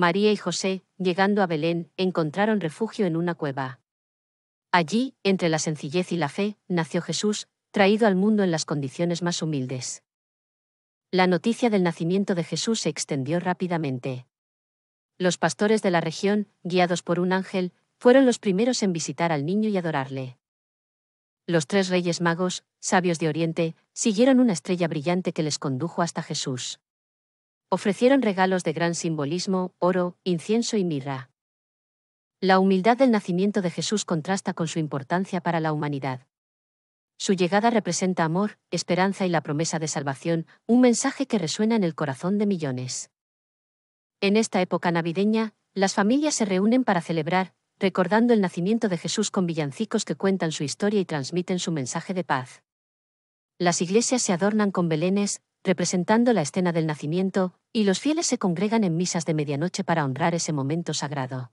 María y José, llegando a Belén, encontraron refugio en una cueva. Allí, entre la sencillez y la fe, nació Jesús, traído al mundo en las condiciones más humildes. La noticia del nacimiento de Jesús se extendió rápidamente. Los pastores de la región, guiados por un ángel, fueron los primeros en visitar al niño y adorarle. Los tres reyes magos, sabios de Oriente, siguieron una estrella brillante que les condujo hasta Jesús. Ofrecieron regalos de gran simbolismo, oro, incienso y mirra. La humildad del nacimiento de Jesús contrasta con su importancia para la humanidad. Su llegada representa amor, esperanza y la promesa de salvación, un mensaje que resuena en el corazón de millones. En esta época navideña, las familias se reúnen para celebrar, recordando el nacimiento de Jesús con villancicos que cuentan su historia y transmiten su mensaje de paz. Las iglesias se adornan con belenes, representando la escena del nacimiento, y los fieles se congregan en misas de medianoche para honrar ese momento sagrado.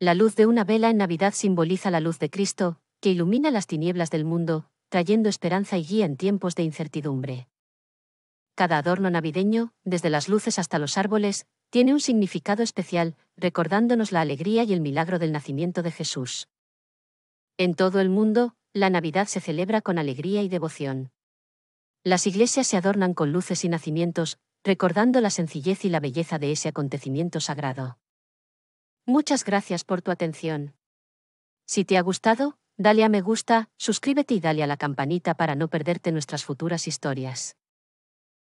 La luz de una vela en Navidad simboliza la luz de Cristo, que ilumina las tinieblas del mundo, trayendo esperanza y guía en tiempos de incertidumbre. Cada adorno navideño, desde las luces hasta los árboles, tiene un significado especial, recordándonos la alegría y el milagro del nacimiento de Jesús. En todo el mundo, la Navidad se celebra con alegría y devoción. Las iglesias se adornan con luces y nacimientos, recordando la sencillez y la belleza de ese acontecimiento sagrado. Muchas gracias por tu atención. Si te ha gustado, dale a me gusta, suscríbete y dale a la campanita para no perderte nuestras futuras historias.